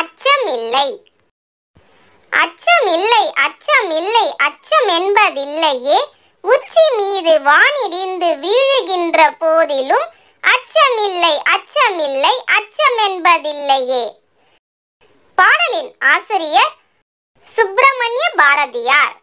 அச்சமில்லை அச்சமில்லை அச்சமில்லை அச்சம் என்பதில்லையே உச்சி மீது வானிடிந்து வீழுகின்ற போதிலும் அச்சமில்லை அச்சமில்லை அச்சம் என்பதில்லையே பாடலின் ஆசிரியர் சுப்பிரமணிய பாரதியார்